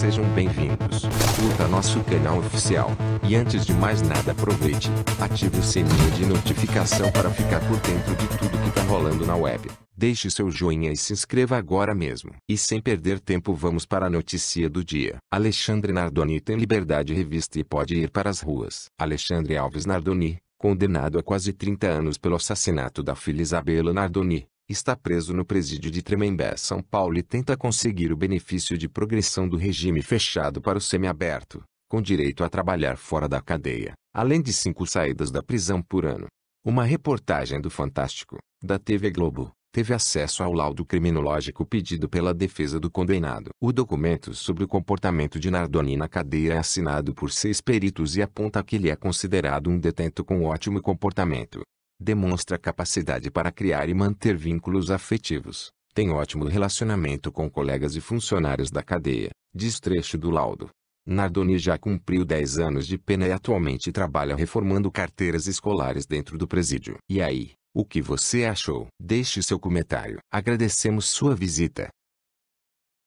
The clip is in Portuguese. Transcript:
Sejam bem-vindos. Curta nosso canal oficial. E antes de mais nada, aproveite, ative o sininho de notificação para ficar por dentro de tudo que tá rolando na web. Deixe seu joinha e se inscreva agora mesmo. E sem perder tempo, vamos para a notícia do dia. Alexandre Nardoni tem liberdade revista e pode ir para as ruas. Alexandre Alves Nardoni, condenado a quase 30 anos pelo assassinato da filha Isabela Nardoni, está preso no presídio de Tremembé, São Paulo e tenta conseguir o benefício de progressão do regime fechado para o semiaberto, com direito a trabalhar fora da cadeia, além de cinco saídas da prisão por ano. Uma reportagem do Fantástico, da TV Globo, teve acesso ao laudo criminológico pedido pela defesa do condenado. O documento sobre o comportamento de Nardoni na cadeia é assinado por seis peritos e aponta que ele é considerado um detento com ótimo comportamento, demonstra capacidade para criar e manter vínculos afetivos, tem ótimo relacionamento com colegas e funcionários da cadeia, diz trecho do laudo. Nardoni já cumpriu 10 anos de pena e atualmente trabalha reformando carteiras escolares dentro do presídio. E aí, o que você achou? Deixe seu comentário. Agradecemos sua visita.